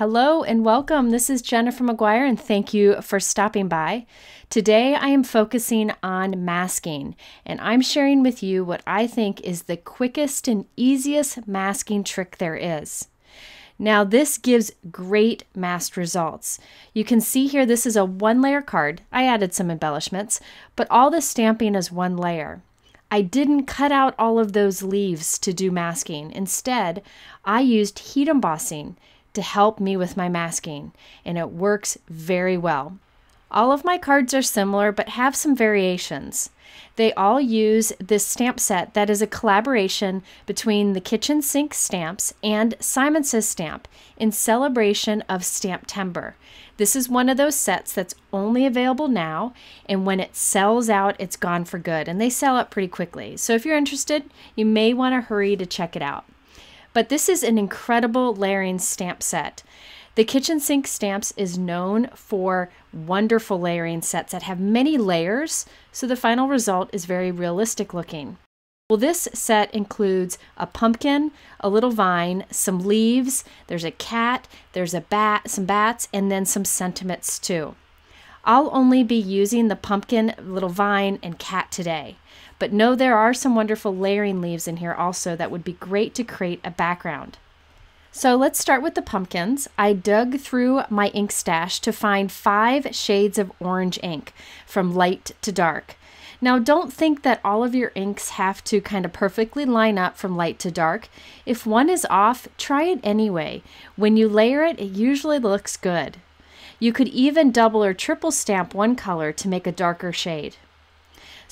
Hello and welcome. This is Jennifer McGuire, and thank you for stopping by. Today, I am focusing on masking, and I'm sharing with you what I think is the quickest and easiest masking trick there is. Now, this gives great masked results. You can see here this is a one layer card. I added some embellishments, but all the stamping is one layer. I didn't cut out all of those leaves to do masking. Instead, I used heat embossing to help me with my masking, and it works very well. All of my cards are similar but have some variations. They all use this stamp set that is a collaboration between the Kitchen Sink stamps and Simon Says stamp in celebration of Stamp Timber. This is one of those sets that's only available now, and when it sells out, it's gone for good, and they sell out pretty quickly. So if you're interested, you may want to hurry to check it out. But this is an incredible layering stamp set. The Kitchen Sink Stamps is known for wonderful layering sets that have many layers, so the final result is very realistic looking. Well, this set includes a pumpkin, a little vine, some leaves, there's a cat, there's a bat, some bats, and then some sentiments too. I'll only be using the pumpkin, little vine, and cat today. But no, there are some wonderful layering leaves in here also that would be great to create a background. So let's start with the pumpkins. I dug through my ink stash to find five shades of orange ink from light to dark. Now, don't think that all of your inks have to kind of perfectly line up from light to dark. If one is off, try it anyway. When you layer it, it usually looks good. You could even double or triple stamp one color to make a darker shade.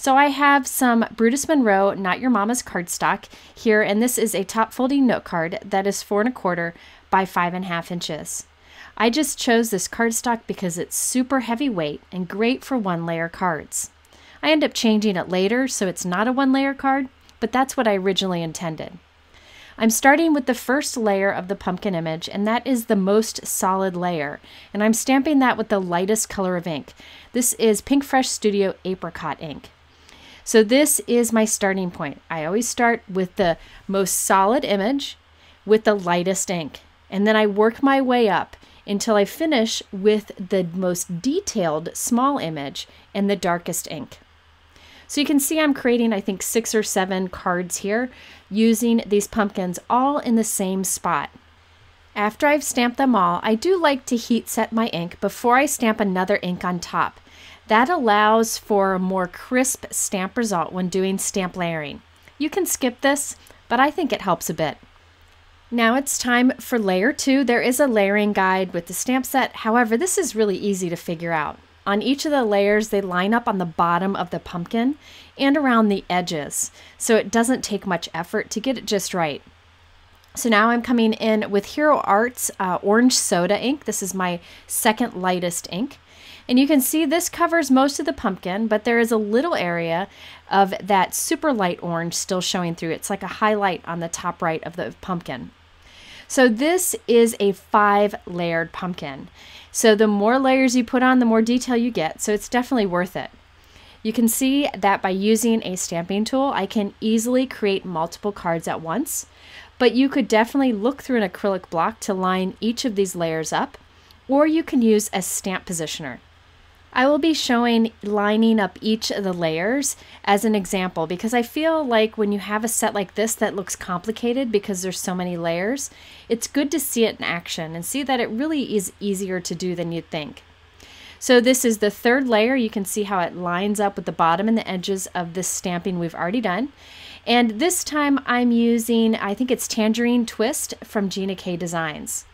So I have some Brutus Monroe Not Your Mama's cardstock here, and this is a top folding note card that is four and a quarter by five and a half inches. I just chose this cardstock because it's super heavyweight and great for one layer cards. I end up changing it later so it's not a one layer card, but that's what I originally intended. I'm starting with the first layer of the pumpkin image, and that is the most solid layer. And I'm stamping that with the lightest color of ink. This is Pink Fresh Studio Apricot ink. So this is my starting point. I always start with the most solid image with the lightest ink. And then I work my way up until I finish with the most detailed small image and the darkest ink. So you can see I'm creating, I think, six or seven cards here using these pumpkins all in the same spot. After I've stamped them all, I do like to heat set my ink before I stamp another ink on top. That allows for a more crisp stamp result when doing stamp layering. You can skip this, but I think it helps a bit. Now it's time for layer two. There is a layering guide with the stamp set. However, this is really easy to figure out. On each of the layers, they line up on the bottom of the pumpkin and around the edges. So it doesn't take much effort to get it just right. So now I'm coming in with Hero Arts uh, Orange Soda ink. This is my second lightest ink. And you can see this covers most of the pumpkin, but there is a little area of that super light orange still showing through. It's like a highlight on the top right of the pumpkin. So this is a five layered pumpkin. So the more layers you put on, the more detail you get. So it's definitely worth it. You can see that by using a stamping tool, I can easily create multiple cards at once, but you could definitely look through an acrylic block to line each of these layers up, or you can use a stamp positioner. I will be showing lining up each of the layers as an example because I feel like when you have a set like this that looks complicated because there's so many layers, it's good to see it in action and see that it really is easier to do than you'd think. So this is the third layer. You can see how it lines up with the bottom and the edges of the stamping we've already done. And this time I'm using, I think it's Tangerine Twist from Gina K Designs.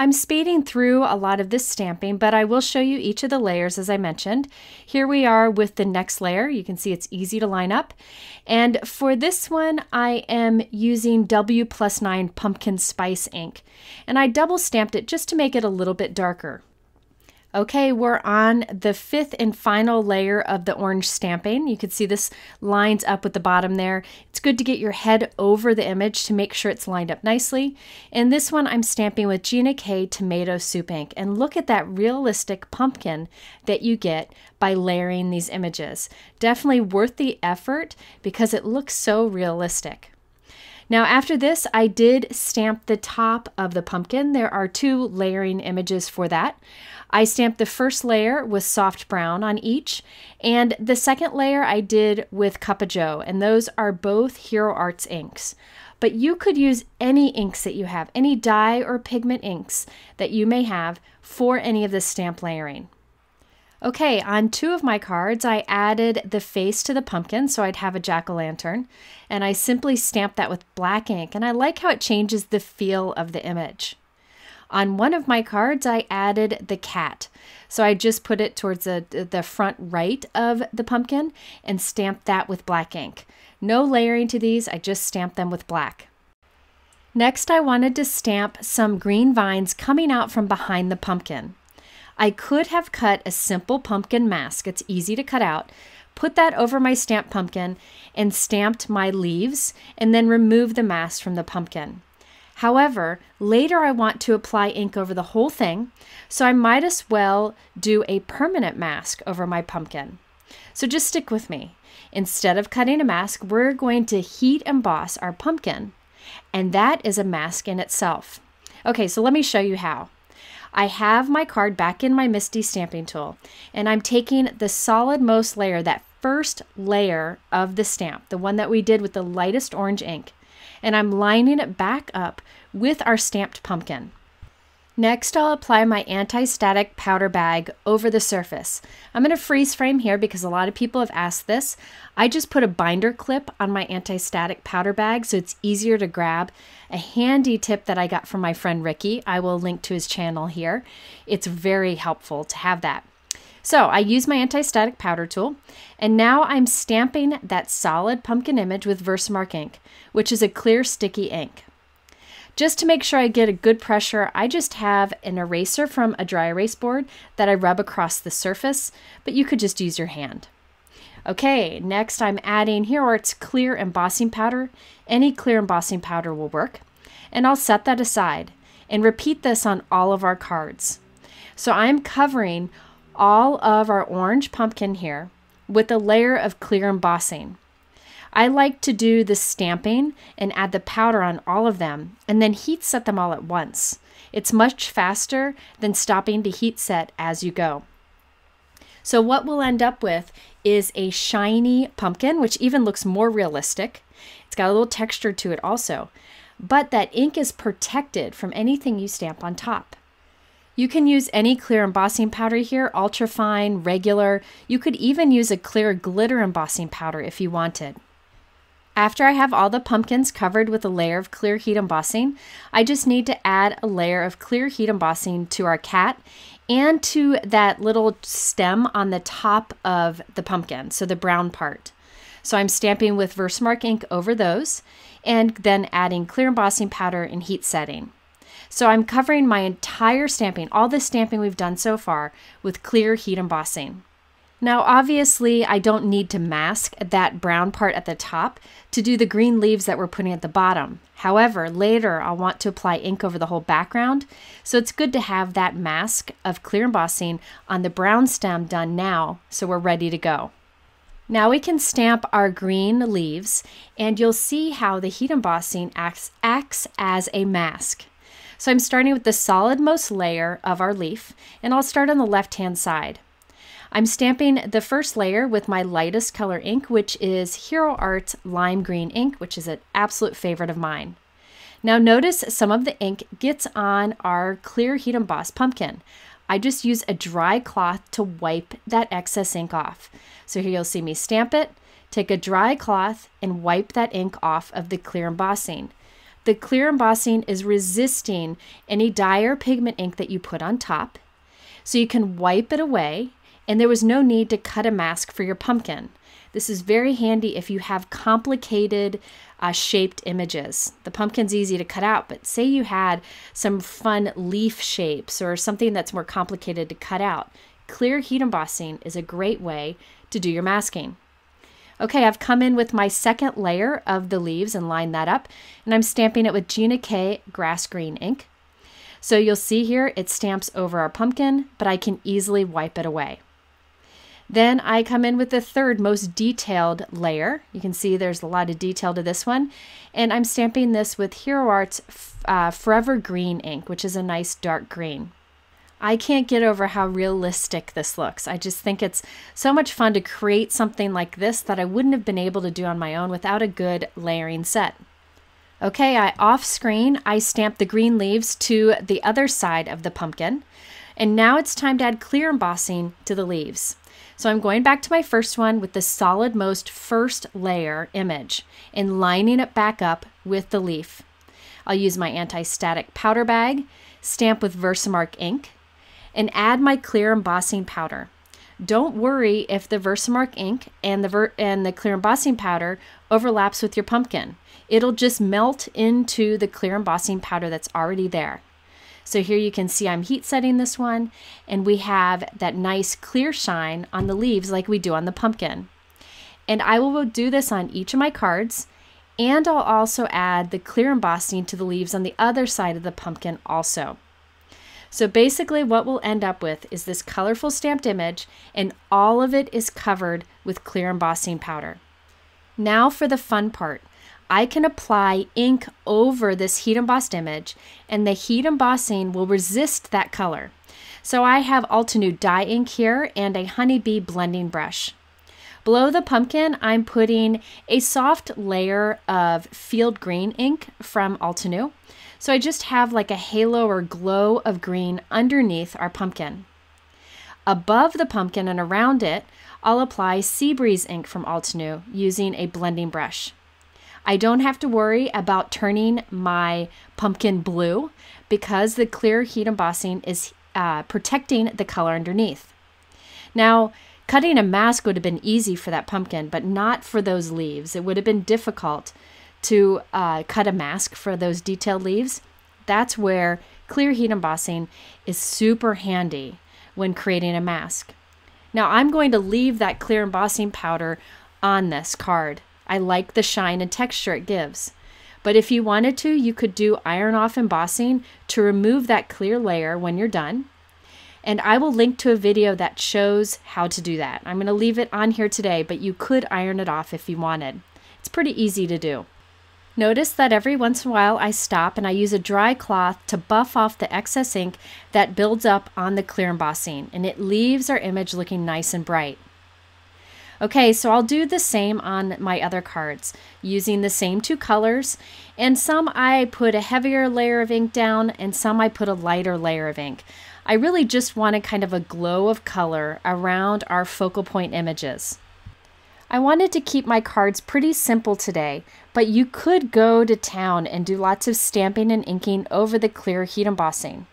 I'm speeding through a lot of this stamping, but I will show you each of the layers as I mentioned. Here we are with the next layer. You can see it's easy to line up. And for this one, I am using W plus 9 pumpkin spice ink. And I double stamped it just to make it a little bit darker. Okay, we're on the fifth and final layer of the orange stamping. You can see this lines up with the bottom there. It's good to get your head over the image to make sure it's lined up nicely. And this one I'm stamping with Gina K Tomato Soup Ink. And look at that realistic pumpkin that you get by layering these images. Definitely worth the effort because it looks so realistic. Now after this, I did stamp the top of the pumpkin. There are two layering images for that. I stamped the first layer with soft brown on each, and the second layer I did with Cup of Joe, and those are both Hero Arts inks. But you could use any inks that you have, any dye or pigment inks that you may have for any of this stamp layering. Okay, on two of my cards, I added the face to the pumpkin, so I'd have a jack-o'-lantern, and I simply stamped that with black ink, and I like how it changes the feel of the image. On one of my cards, I added the cat. So I just put it towards the, the front right of the pumpkin and stamped that with black ink. No layering to these, I just stamped them with black. Next, I wanted to stamp some green vines coming out from behind the pumpkin. I could have cut a simple pumpkin mask, it's easy to cut out, put that over my stamped pumpkin, and stamped my leaves, and then removed the mask from the pumpkin. However, later I want to apply ink over the whole thing, so I might as well do a permanent mask over my pumpkin. So just stick with me. Instead of cutting a mask, we're going to heat emboss our pumpkin, and that is a mask in itself. Okay, so let me show you how. I have my card back in my Misty stamping tool, and I'm taking the solid most layer, that first layer of the stamp, the one that we did with the lightest orange ink, and I'm lining it back up with our stamped pumpkin. Next, I'll apply my anti-static powder bag over the surface. I'm going to freeze frame here because a lot of people have asked this. I just put a binder clip on my anti-static powder bag so it's easier to grab. A handy tip that I got from my friend Ricky, I will link to his channel here. It's very helpful to have that. So I use my anti-static powder tool, and now I'm stamping that solid pumpkin image with Versamark ink, which is a clear sticky ink. Just to make sure I get a good pressure, I just have an eraser from a dry erase board that I rub across the surface, but you could just use your hand. Okay, next I'm adding Hero Art's clear embossing powder. Any clear embossing powder will work. And I'll set that aside and repeat this on all of our cards. So I'm covering all of our orange pumpkin here with a layer of clear embossing. I like to do the stamping and add the powder on all of them and then heat set them all at once. It's much faster than stopping to heat set as you go. So what we'll end up with is a shiny pumpkin, which even looks more realistic. It's got a little texture to it also, but that ink is protected from anything you stamp on top. You can use any clear embossing powder here, ultra fine, regular. You could even use a clear glitter embossing powder if you wanted. After I have all the pumpkins covered with a layer of clear heat embossing, I just need to add a layer of clear heat embossing to our cat and to that little stem on the top of the pumpkin, so the brown part. So I'm stamping with Versamark ink over those and then adding clear embossing powder and heat setting. So I'm covering my entire stamping, all the stamping we've done so far, with clear heat embossing. Now obviously I don't need to mask that brown part at the top to do the green leaves that we're putting at the bottom. However, later I'll want to apply ink over the whole background, so it's good to have that mask of clear embossing on the brown stem done now so we're ready to go. Now we can stamp our green leaves and you'll see how the heat embossing acts, acts as a mask. So I'm starting with the solidmost layer of our leaf, and I'll start on the left-hand side. I'm stamping the first layer with my lightest color ink, which is Hero Art Lime Green ink, which is an absolute favorite of mine. Now notice some of the ink gets on our clear heat embossed pumpkin. I just use a dry cloth to wipe that excess ink off. So here you'll see me stamp it, take a dry cloth and wipe that ink off of the clear embossing. The clear embossing is resisting any dye or pigment ink that you put on top, so you can wipe it away, and there was no need to cut a mask for your pumpkin. This is very handy if you have complicated uh, shaped images. The pumpkin's easy to cut out, but say you had some fun leaf shapes or something that's more complicated to cut out. Clear heat embossing is a great way to do your masking. Okay, I've come in with my second layer of the leaves and lined that up, and I'm stamping it with Gina K Grass Green ink. So you'll see here it stamps over our pumpkin, but I can easily wipe it away. Then I come in with the third most detailed layer. You can see there's a lot of detail to this one. And I'm stamping this with Hero Arts uh, Forever Green ink, which is a nice dark green. I can't get over how realistic this looks. I just think it's so much fun to create something like this that I wouldn't have been able to do on my own without a good layering set. Okay, I off screen, I stamp the green leaves to the other side of the pumpkin. And now it's time to add clear embossing to the leaves. So I'm going back to my first one with the solid most first layer image and lining it back up with the leaf. I'll use my anti-static powder bag, stamp with Versamark ink, and add my clear embossing powder. Don't worry if the Versamark ink and the and the clear embossing powder overlaps with your pumpkin. It'll just melt into the clear embossing powder that's already there. So here you can see I'm heat setting this one and we have that nice clear shine on the leaves like we do on the pumpkin. And I will do this on each of my cards and I'll also add the clear embossing to the leaves on the other side of the pumpkin also. So basically what we'll end up with is this colorful stamped image and all of it is covered with clear embossing powder. Now for the fun part. I can apply ink over this heat embossed image and the heat embossing will resist that color. So I have Altenew dye ink here and a honeybee blending brush. Below the pumpkin, I'm putting a soft layer of field green ink from Altenew. So I just have like a halo or glow of green underneath our pumpkin. Above the pumpkin and around it, I'll apply Sea Breeze ink from Altenew using a blending brush. I don't have to worry about turning my pumpkin blue because the clear heat embossing is uh, protecting the color underneath. Now, cutting a mask would have been easy for that pumpkin, but not for those leaves. It would have been difficult to uh, cut a mask for those detailed leaves, that's where clear heat embossing is super handy when creating a mask. Now I'm going to leave that clear embossing powder on this card. I like the shine and texture it gives. But if you wanted to, you could do iron off embossing to remove that clear layer when you're done. And I will link to a video that shows how to do that. I'm going to leave it on here today, but you could iron it off if you wanted. It's pretty easy to do. Notice that every once in a while I stop and I use a dry cloth to buff off the excess ink that builds up on the clear embossing and it leaves our image looking nice and bright. Okay, so I'll do the same on my other cards using the same two colors and some I put a heavier layer of ink down and some I put a lighter layer of ink. I really just wanted kind of a glow of color around our focal point images. I wanted to keep my cards pretty simple today, but you could go to town and do lots of stamping and inking over the clear heat embossing.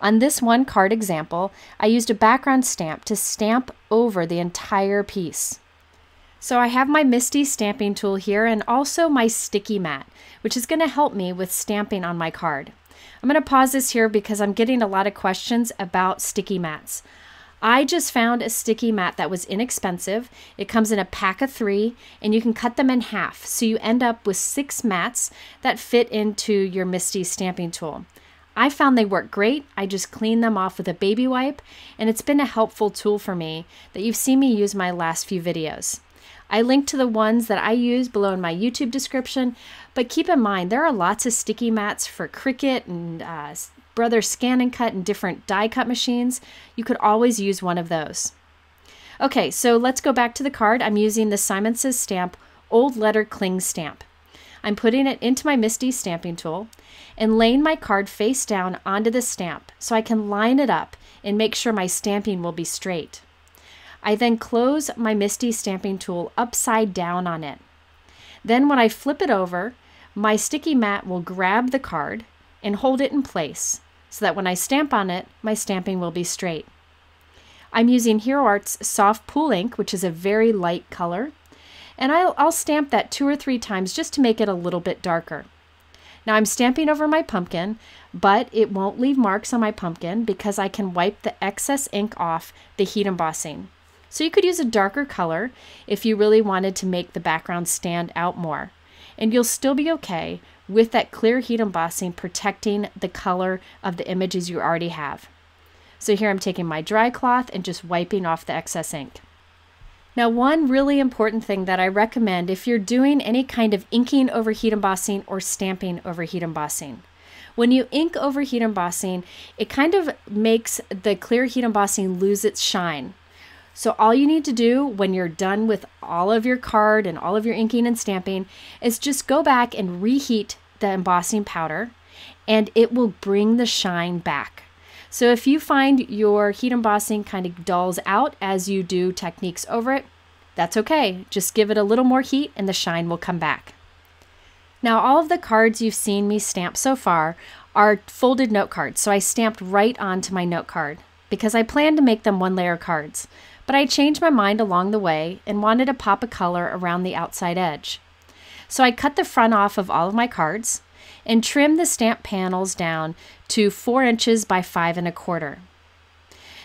On this one card example, I used a background stamp to stamp over the entire piece. So I have my Misty stamping tool here and also my sticky mat, which is gonna help me with stamping on my card. I'm gonna pause this here because I'm getting a lot of questions about sticky mats. I just found a sticky mat that was inexpensive. It comes in a pack of three and you can cut them in half. So you end up with six mats that fit into your Misty stamping tool. I found they work great. I just clean them off with a baby wipe and it's been a helpful tool for me that you've seen me use my last few videos. I link to the ones that I use below in my YouTube description, but keep in mind there are lots of sticky mats for Cricut and uh, Brother scan and cut and different die cut machines, you could always use one of those. Okay, so let's go back to the card. I'm using the Simon Says stamp, old letter cling stamp. I'm putting it into my Misty stamping tool and laying my card face down onto the stamp so I can line it up and make sure my stamping will be straight. I then close my Misty stamping tool upside down on it. Then when I flip it over, my sticky mat will grab the card and hold it in place so that when I stamp on it, my stamping will be straight. I'm using Hero Art's Soft Pool Ink, which is a very light color, and I'll, I'll stamp that two or three times just to make it a little bit darker. Now I'm stamping over my pumpkin, but it won't leave marks on my pumpkin because I can wipe the excess ink off the heat embossing. So you could use a darker color if you really wanted to make the background stand out more. And you'll still be okay with that clear heat embossing protecting the color of the images you already have. So here I'm taking my dry cloth and just wiping off the excess ink. Now one really important thing that I recommend if you're doing any kind of inking over heat embossing or stamping over heat embossing. When you ink over heat embossing, it kind of makes the clear heat embossing lose its shine. So all you need to do when you're done with all of your card and all of your inking and stamping is just go back and reheat the embossing powder and it will bring the shine back. So if you find your heat embossing kind of dulls out as you do techniques over it, that's okay. Just give it a little more heat and the shine will come back. Now all of the cards you've seen me stamp so far are folded note cards. So I stamped right onto my note card because I plan to make them one layer cards but I changed my mind along the way and wanted to pop a color around the outside edge. So I cut the front off of all of my cards and trimmed the stamp panels down to 4 inches by 5 and a quarter.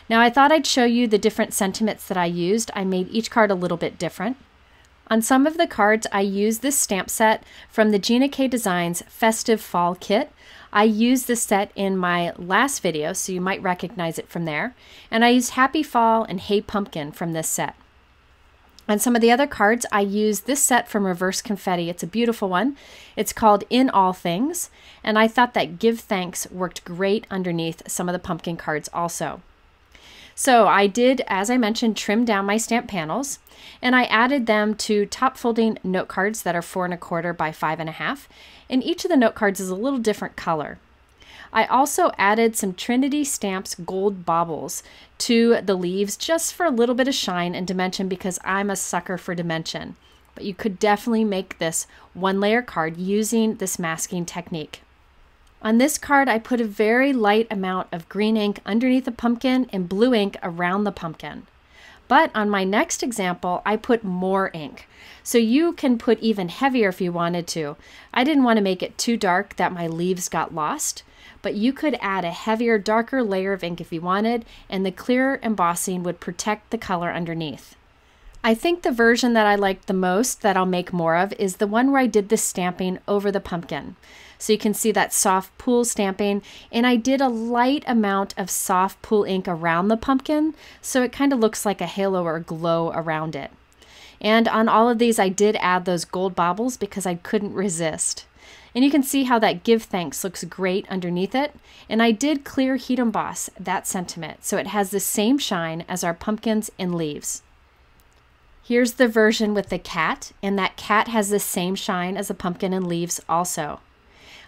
Now I thought I'd show you the different sentiments that I used. I made each card a little bit different. On some of the cards, I used this stamp set from the Gina K Designs Festive Fall Kit I used this set in my last video, so you might recognize it from there. And I used Happy Fall and Hey Pumpkin from this set. On some of the other cards, I used this set from Reverse Confetti. It's a beautiful one. It's called In All Things, and I thought that Give Thanks worked great underneath some of the pumpkin cards also. So I did, as I mentioned, trim down my stamp panels and I added them to top folding note cards that are four and a quarter by five and a half. And each of the note cards is a little different color. I also added some Trinity Stamps gold baubles to the leaves just for a little bit of shine and dimension because I'm a sucker for dimension. But you could definitely make this one layer card using this masking technique. On this card, I put a very light amount of green ink underneath the pumpkin and blue ink around the pumpkin. But on my next example, I put more ink. So you can put even heavier if you wanted to. I didn't want to make it too dark that my leaves got lost, but you could add a heavier, darker layer of ink if you wanted, and the clearer embossing would protect the color underneath. I think the version that I liked the most that I'll make more of is the one where I did the stamping over the pumpkin. So you can see that soft pool stamping. And I did a light amount of soft pool ink around the pumpkin. So it kind of looks like a halo or glow around it. And on all of these, I did add those gold baubles because I couldn't resist. And you can see how that give thanks looks great underneath it. And I did clear heat emboss that sentiment, so it has the same shine as our pumpkins and leaves. Here's the version with the cat, and that cat has the same shine as the pumpkin and leaves also.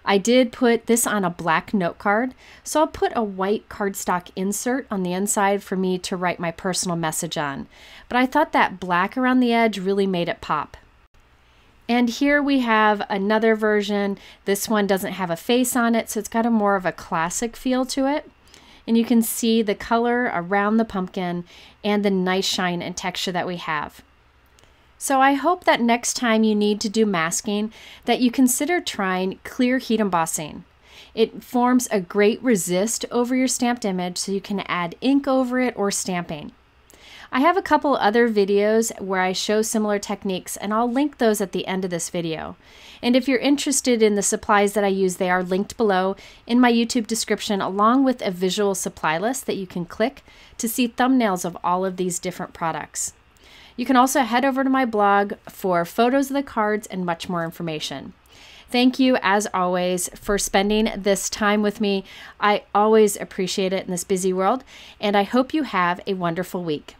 I did put this on a black note card, so I'll put a white cardstock insert on the inside for me to write my personal message on. But I thought that black around the edge really made it pop. And here we have another version. This one doesn't have a face on it, so it's got a more of a classic feel to it. And you can see the color around the pumpkin and the nice shine and texture that we have. So I hope that next time you need to do masking that you consider trying clear heat embossing. It forms a great resist over your stamped image so you can add ink over it or stamping. I have a couple other videos where I show similar techniques and I'll link those at the end of this video. And if you're interested in the supplies that I use, they are linked below in my YouTube description along with a visual supply list that you can click to see thumbnails of all of these different products. You can also head over to my blog for photos of the cards and much more information. Thank you, as always, for spending this time with me. I always appreciate it in this busy world, and I hope you have a wonderful week.